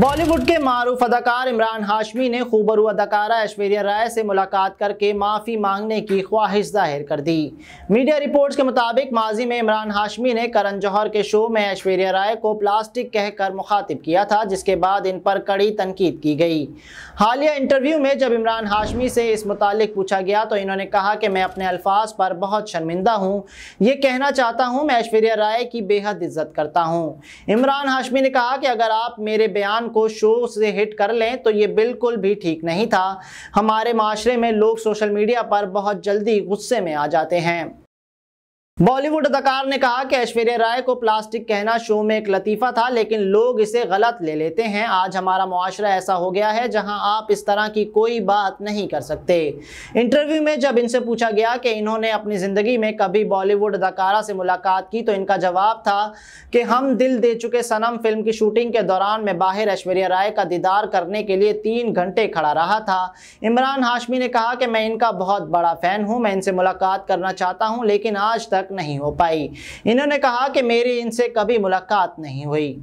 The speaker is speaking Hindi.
बॉलीवुड के मारूफ अदाकार इमरान हाशमी ने खूबरू अदाकारा ऐश्वर्या राय से मुलाकात करके माफ़ी मांगने की ख्वाहिश जाहिर कर दी मीडिया रिपोर्ट्स के मुताबिक माजी में इमरान हाशमी ने करण जौहर के शो में ऐश्वर्या राय को प्लास्टिक कहकर मुखातिब किया था जिसके बाद इन पर कड़ी तनकीद की गई हालिया इंटरव्यू में जब इमरान हाशमी से इस मुतालिक पूछा गया तो इन्होंने कहा कि मैं अपने अल्फाज पर बहुत शर्मिंदा हूँ ये कहना चाहता हूँ मैं ऐश्वर्या राय की बेहद इज्जत करता हूँ इमरान हाशमी ने कहा कि अगर आप मेरे बयान को शो से हिट कर लें तो ये बिल्कुल भी ठीक नहीं था हमारे माशरे में लोग सोशल मीडिया पर बहुत जल्दी गुस्से में आ जाते हैं बॉलीवुड अदाकार ने कहा कि ऐश्वर्या राय को प्लास्टिक कहना शो में एक लतीफ़ा था लेकिन लोग इसे गलत ले लेते हैं आज हमारा मुआरा ऐसा हो गया है जहां आप इस तरह की कोई बात नहीं कर सकते इंटरव्यू में जब इनसे पूछा गया कि इन्होंने अपनी ज़िंदगी में कभी बॉलीवुड अदाकारा से मुलाकात की तो इनका जवाब था कि हम दिल दे चुके सनम फिल्म की शूटिंग के दौरान मैं बाहर ऐश्वर्या राय का दीदार करने के लिए तीन घंटे खड़ा रहा था इमरान हाशमी ने कहा कि मैं इनका बहुत बड़ा फ़ैन हूँ मैं इनसे मुलाकात करना चाहता हूँ लेकिन आज तक नहीं हो पाई इन्होंने कहा कि मेरी इनसे कभी मुलाकात नहीं हुई